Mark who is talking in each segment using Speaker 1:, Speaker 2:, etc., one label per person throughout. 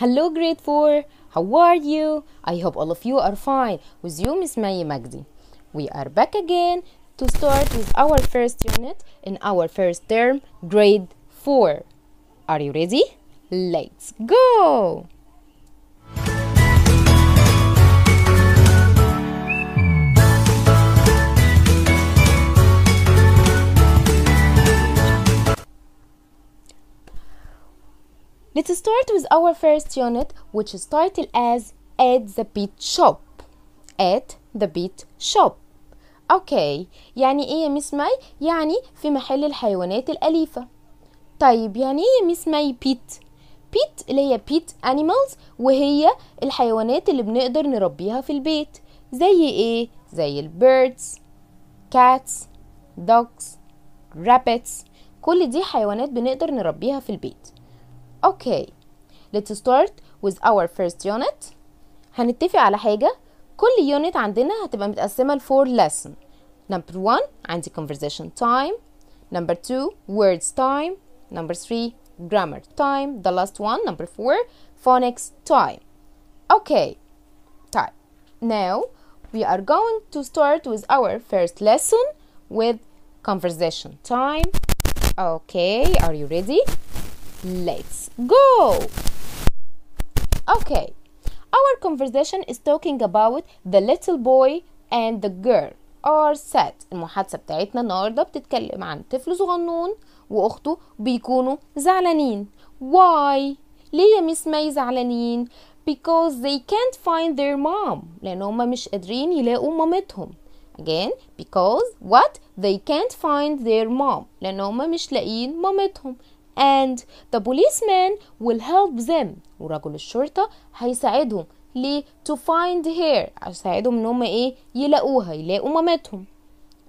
Speaker 1: Hello, grade 4. How are you? I hope all of you are fine. With you, Miss Maya Magdi. We are back again to start with our first unit in our first term, grade 4. Are you ready? Let's go! Let's start with our first unit which is titled as At the Beat Shop. At the Beat Shop. Okay. يعني ايه يا مس ماي؟ يعني في محل الحيوانات الأليفة. طيب يعني ايه يا مس ماي بيت؟ بيت اللي هي بيت animals وهي الحيوانات اللي بنقدر نربيها في البيت. زي ايه؟ زي البيردز cats dogs rabbits كل دي حيوانات بنقدر نربيها في البيت Okay, let's start with our first unit هنتفق على حاجة كل يونت عندنا هتبقى متقسمة four lesson number one عندي conversation time number two words time number three grammar time the last one number four phonics time okay time now we are going to start with our first lesson with conversation time okay are you ready Let's go! Okay, our conversation is talking about the little boy and the girl are sad المحادثة بتاعتنا النهاردة بتتكلم عن طفل صغنون وأخته بيكونوا زعلانين Why? ليه يا ميس ماي زعلانين؟ Because they can't find their mom لأن هما مش قادرين يلاقوا مامتهم Again, because what? They can't find their mom لأن هما مش لاقيين مامتهم and the policeman will help them ورجل الشرطة هيساعدهم ليه to find her هيساعدهم ان هم ايه يلاقوها يلاقوا مامتهم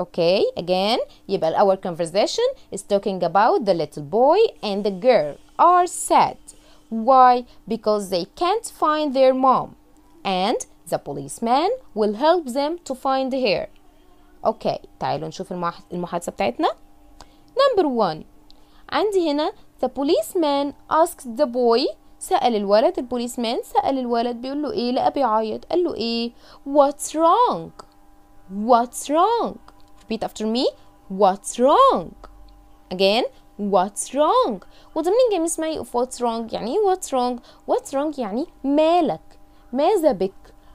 Speaker 1: okay again يبقى our conversation is talking about the little boy and the girl are sad why because they can't find their mom and the policeman will help them to find her okay تعالوا نشوف المحادثة بتاعتنا number one عندي هنا the policeman asked the boy سأل الولد البوليسمان سأل الولد بيقول له ايه لقى بيعيط قال له ايه what's wrong what's wrong repeat after me what's wrong again what's wrong وضمن الجامعة اسمها يقف what's wrong يعني ايه what's wrong what's wrong يعني مالك ماذا بك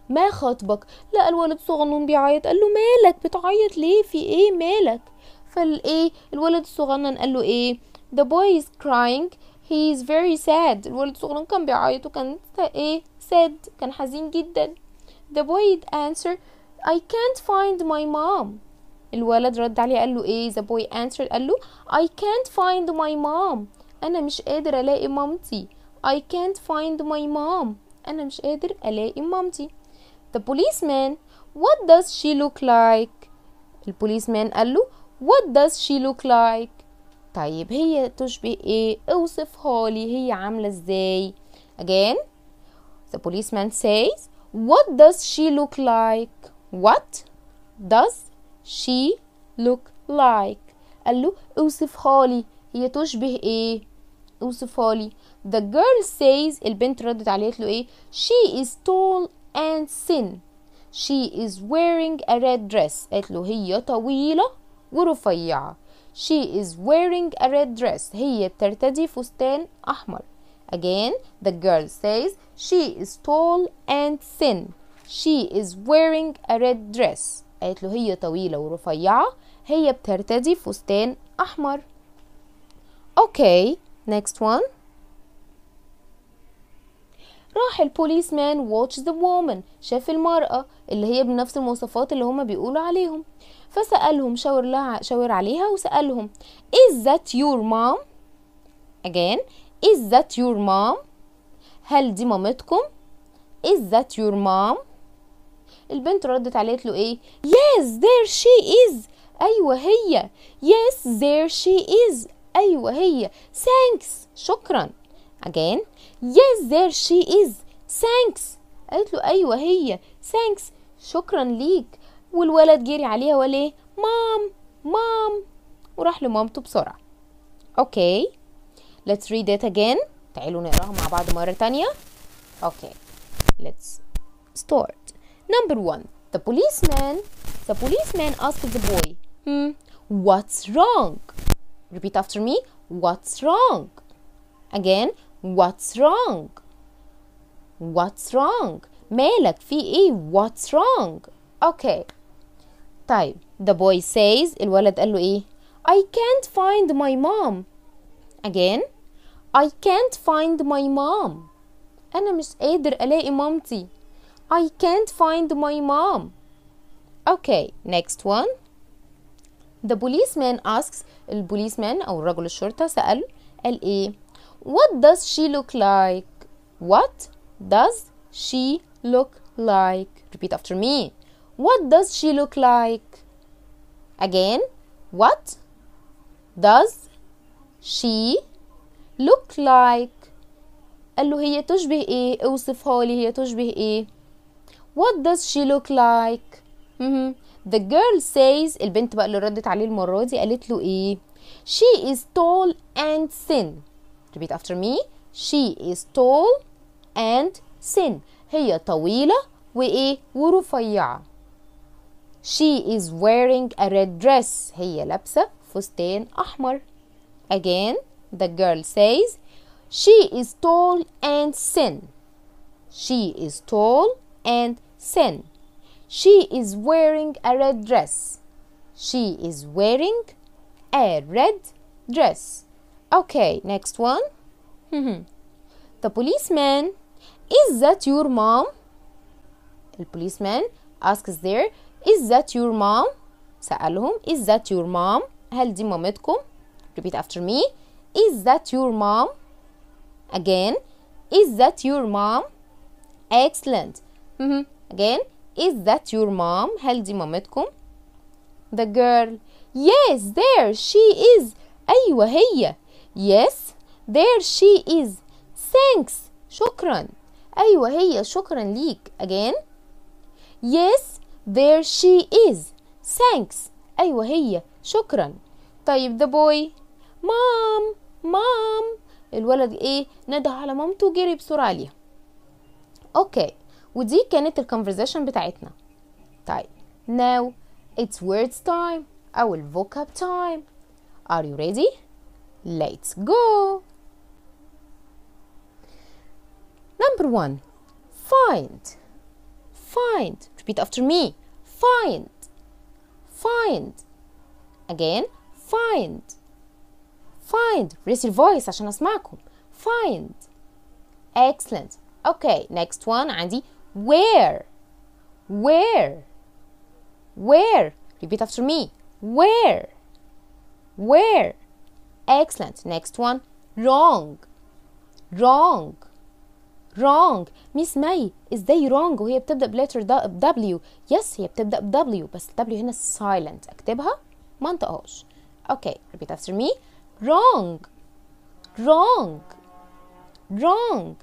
Speaker 1: ما خاطبك لقى الولد صغنون بيعيط قال له مالك بتعيط ليه في ايه مالك فالايه الولد الصغنن قال له ايه the boy is crying he is very sad الولد صغنن كان بيعيط وكان ايه sad كان حزين جدا the boy answered I can't find my mom الولد رد عليه قال له ايه the boy answered قال له I can't find my mom انا مش قادر الاقي مامتي I can't find my mom انا مش قادر الاقي مامتي the policeman what does she look like البوليسمان قال له what does she look like طيب هي تشبه ايه اوصفها لي هي عامله ازاي again the policeman says what does she look like what does she look like قال له اوصفها لي هي تشبه ايه اوصفها لي the girl says البنت ردت عليه قالت له ايه she is tall and thin she is wearing a red dress قالت له هي طويله ورفيعه She is wearing a red dress. هي بترتدي فستان أحمر. Again, the girl says she is tall and thin. She is wearing a red dress. قالت له هي طويلة ورفيعة. هي بترتدي فستان أحمر. Okay, next one. راح البوليس مان واتش ذا وومن شاف المرأة اللي هي بنفس المواصفات اللي هما بيقولوا عليهم فسألهم شاور لها شاور عليها وسألهم is that your mom again is that your mom هل دي مامتكم is that your mom البنت ردت عليه قالت له ايه yes there she is ايوه هي yes there she is ايوه هي thanks شكرا again yes there she is thanks قالت له ايوه هي thanks شكرا ليك والولد جري عليها وقال ايه مام مام وراح لمامته بسرعة اوكي let's read it again تعالوا نقراها مع بعض مرة تانية okay let's start number one the policeman the policeman asked the boy hmm what's wrong repeat after me what's wrong again what's wrong what's wrong مالك في ايه what's wrong okay the boy says الولد قال له إيه I can't find my mom again I can't find my mom أنا مش قادر ألاقي مامتي I can't find my mom Okay next one The policeman asks البوليسمان أو رجل الشرطة سأل قال إيه What does she look like? What does she look like? Repeat after me what does she look like? Again, what does she look like قال له هي تشبه ايه اوصفها لي هي تشبه ايه what does she look like mm-hmm. the girl says البنت بقى اللي ردت عليه المرة دي قالت له ايه she is tall and thin repeat after me she is tall and thin هي طويلة وايه ورفيعة she is wearing a red dress. هي لابسة فستان أحمر. Again, the girl says, She is tall and thin. She is tall and thin. She is wearing a red dress. She is wearing a red dress. Okay, next one. the policeman, is that your mom? The policeman asks there, is that your mom? سألهم Is that your mom? هل دي مامتكم? Repeat after me Is that your mom? Again Is that your mom? Excellent mm-hmm. Again Is that your mom? هل دي مامتكم? The girl Yes there she is أيوة هي Yes there she is Thanks شكرا أيوة هي شكرا ليك Again Yes there she is. Thanks. أيوة هي شكرا طيب the boy Mom, mom. الولد ايه ندى على مامته وجري بسرعة ليها اوكي ودي كانت الكونفرزيشن بتاعتنا طيب now it's words time او vocab time are you ready let's go number one find find repeat after me find, find. Again, find, find. Raise your voice عشان أسمعكم. Find. Excellent. Okay, next one عندي where, where, where. Repeat after me. Where, where. Excellent. Next one. Wrong, wrong wrong Miss May is they wrong وهي بتبدا letter W yes, هي بتبدا ب W بس the W هنا silent اكتبها ما انطقهاش اوكي okay, repeat after me wrong wrong wrong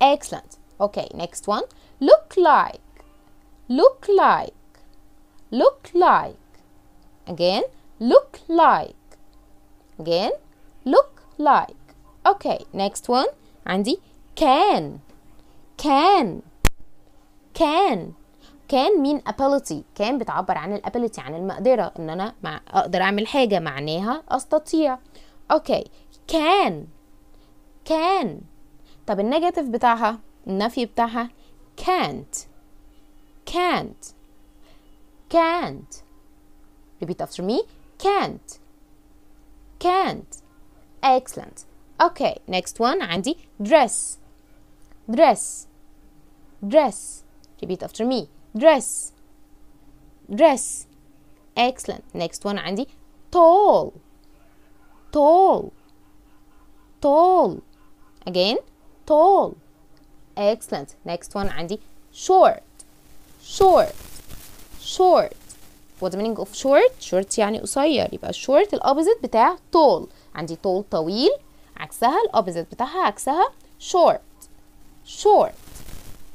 Speaker 1: excellent okay next one look like look like look like again look like again look like okay next one عندي can can can كان مين ability كان بتعبر عن الability عن المقدرة ان انا مع اقدر اعمل حاجة معناها استطيع اوكي كان كان طب النيجاتيف بتاعها النفي بتاعها can't can't can't repeat after me can't can't excellent okay next one عندي dress dress, dress. Repeat after me. Dress, dress. Excellent. Next one عندي tall, tall, tall. Again, tall. Excellent. Next one عندي short, short, short. What the meaning of short? short يعني قصير يبقى short الopposite بتاع tall عندي tall طويل عكسها الopposite بتاعها عكسها short short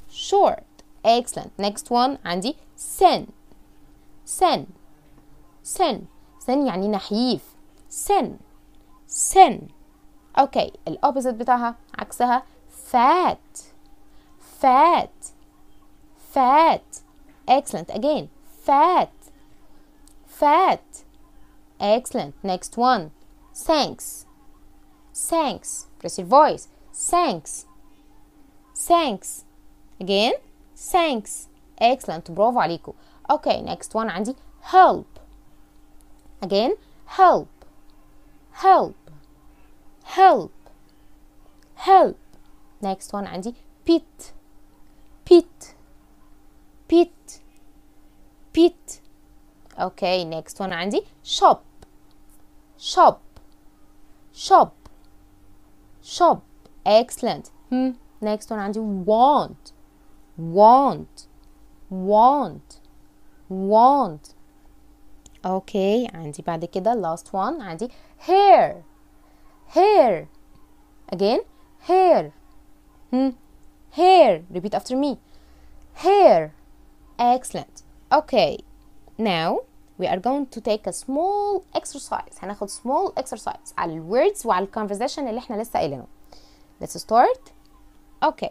Speaker 1: short excellent next one عندي sen sen sen سن يعني نحيف sen okay اوكي opposite بتاعها عكسها fat fat fat excellent again fat fat excellent next one thanks thanks press your voice thanks thanks again thanks excellent برافو عليكم okay next one عندي help again help help help help next one عندي pit pit pit pit okay next one عندي shop shop shop shop excellent hmm next one you want, want, want, want. Okay, 한지 바데게 the last one and hair, hair. Again, hair. Hmm, hair. Repeat after me. Hair. Excellent. Okay. Now we are going to take a small exercise هناخد small exercise على الwords وعلى الconversation اللي احنا لسه قايلينه let's start اوكي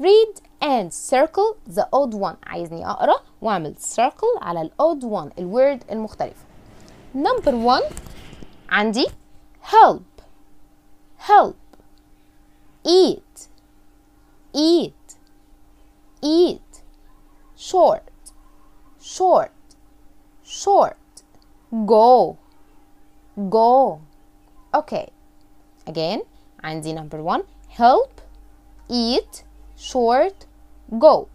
Speaker 1: read and circle the odd one عايزني اقرا واعمل circle على ال odd one word المختلفة number one عندي help help eat eat eat short short short go go okay again عندي number one help eat short go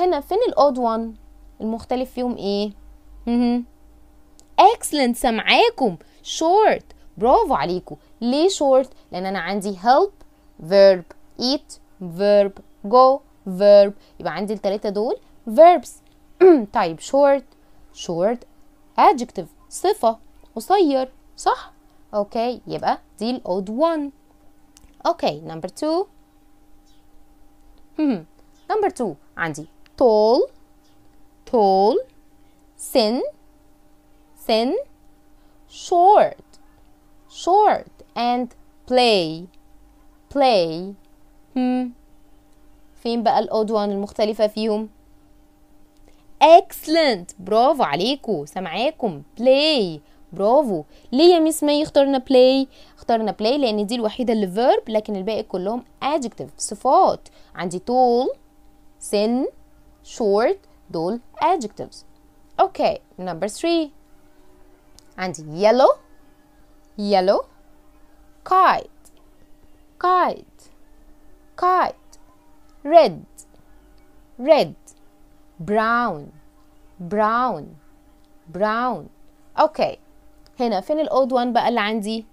Speaker 1: هنا فين الاود one المختلف فيهم ايه excellent سامعاكم short برافو عليكم ليه short لان انا عندي help verb eat verb go verb يبقى عندي التلاتة دول verbs طيب short short adjective صفة قصير صح اوكي يبقى دي الاود 1 اوكي نمبر 2 نمبر 2 عندي tall tall thin thin short short and play play هم hmm. فين بقى الأضوان المختلفة فيهم excellent برافو عليكم سامعاكم play برافو ليه يا ميس مي اخترنا بلاي اخترنا بلاي لان دي الوحيده اللي فيرب لكن الباقي كلهم ادجكتيف صفات عندي طول سن شورت دول ادجكتيفز اوكي نمبر 3 عندي يلو يلو كايت كايت كايت ريد ريد براون براون براون اوكي هنا فين الاود وان بقى اللي عندي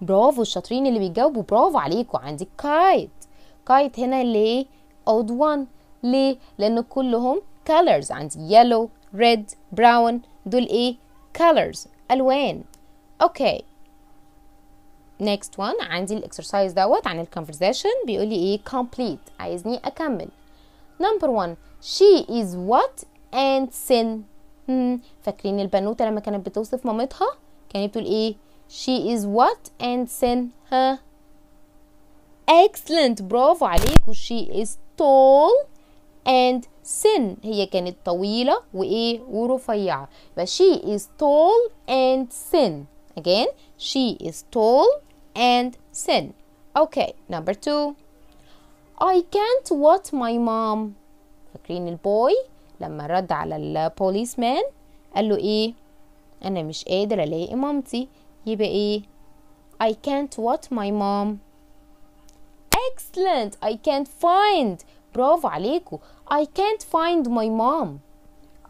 Speaker 1: برافو الشاطرين اللي بيجاوبوا برافو عليكم عندي كايت كايت هنا ليه اود وان ليه لان كلهم colors عندي yellow red brown دول ايه colors الوان اوكي نيكست وان عندي الاكسرسايز دوت عن الكونفرزيشن بيقول لي ايه كومبليت عايزني اكمل number 1 she is what and sin امم hmm, فاكرين البنوته لما كانت بتوصف مامتها كانت بتقول ايه she is what and sin her excellent برافو عليكوا she is tall and sin هي كانت طويلة وإيه ورفيعة يبقى she is tall and thin again she is tall and thin okay number two I can't what my mom فاكرين البوي لما رد على البوليس مان قال له ايه انا مش قادر الاقي مامتي يبقى ايه I can't what my mom excellent I can't find برافو عليكم I can't find my mom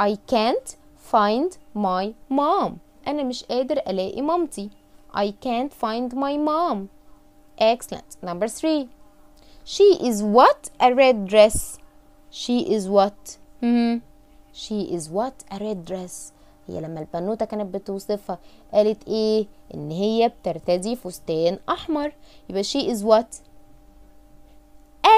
Speaker 1: I can't find my mom أنا مش قادر ألاقي مامتي I can't find my mom excellent number three she is what a red dress she is what Mm-hmm. She is what a red dress. هي لما البنوتة كانت بتوصفها قالت ايه ان هي بترتدي فستان احمر يبقى she is what?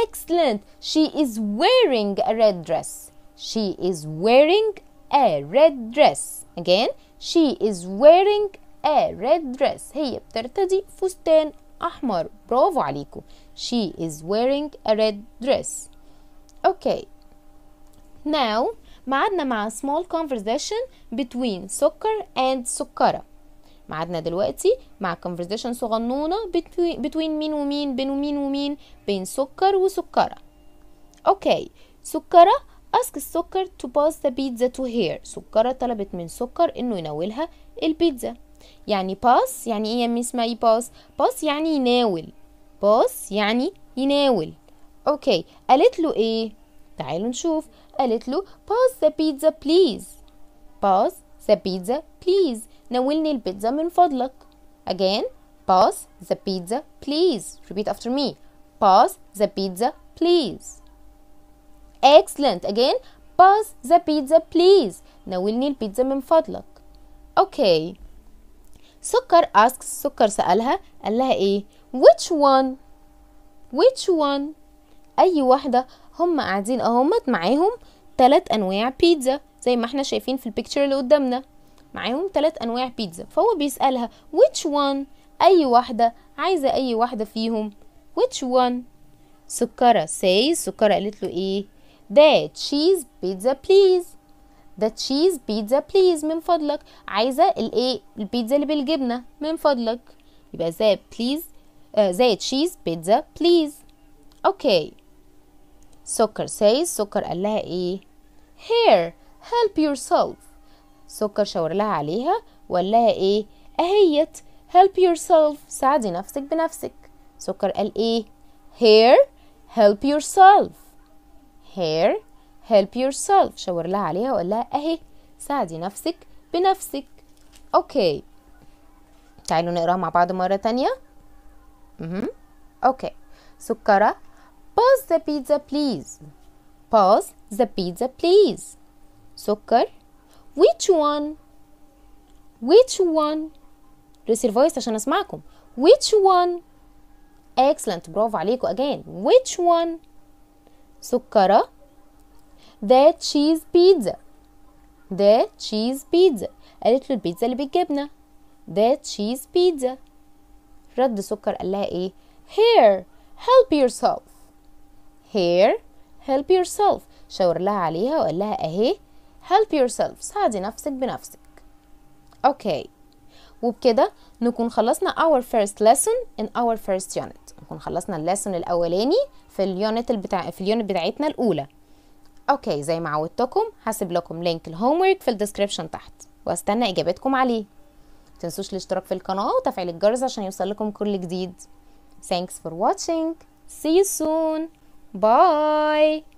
Speaker 1: excellent she is wearing a red dress she is wearing a red dress again she is wearing a red dress هي بترتدي فستان احمر برافو عليكم she is wearing a red dress okay now معادنا مع small conversation between سكر and سكرة معادنا دلوقتي مع conversation صغنونة between, between مين ومين بين ومين ومين بين سكر وسكرة اوكي okay. سكرة ask السكر to pass the pizza to her سكرة طلبت من سكر انه يناولها البيتزا يعني pass يعني ايه يا اسمها ايه pass pass يعني يناول pass يعني يناول اوكي قالت له ايه تعالوا نشوف قالت له pause the pizza please باس ذا بيتزا بليز ناولني البيتزا من فضلك again pause, the pizza please repeat after me Pause, the pizza please excellent again pause, the pizza please ناولني البيتزا من فضلك okay سكر asks سكر سألها قال لها ايه which one which one اي واحده هم قاعدين اهمت معاهم تلات انواع بيتزا زي ما احنا شايفين في البيكتشر اللي قدامنا معاهم تلات انواع بيتزا فهو بيسالها which one اي واحده عايزه اي واحده فيهم which one سكره say سكره قالت له ايه that تشيز بيتزا بليز the تشيز بيتزا بليز من فضلك عايزه الايه البيتزا اللي بالجبنه من فضلك يبقى زي بليز ذا تشيز بيتزا بليز اوكي سكر سايز سكر قال لها ايه هيلب help yourself سكر شاور لها عليها وقال لها ايه اهيت help yourself ساعدي نفسك بنفسك سكر قال ايه يور help yourself هيلب help yourself شاور لها عليها وقال لها اهي ساعدي نفسك بنفسك اوكي تعالوا نقراها مع بعض مرة تانية اوكي سكرة Pass the pizza, please. Pass the pizza, please. Sucker, Which one? Which one? ريسير فويس عشان اسمعكم. Which one? Excellent. Bravo, عليكم again. Which one? سكرة. The cheese pizza. The cheese pizza. قالت له البيتزا اللي بالجبنة. The cheese pizza. رد سكر قال لها ايه؟ Here, help yourself. هيلب help yourself شاور لها عليها وقال لها اهي help yourself ساعدي نفسك بنفسك اوكي وبكده نكون خلصنا our first lesson in our first unit نكون خلصنا الليسون الاولاني في اليونت بتاع في اليونت بتاعتنا الاولى اوكي زي ما عودتكم هسيب لكم لينك الهوم ورك في الديسكريبشن تحت واستنى اجابتكم عليه متنسوش الاشتراك في القناه وتفعيل الجرس عشان يوصل لكم كل جديد thanks for watching see you soon Bye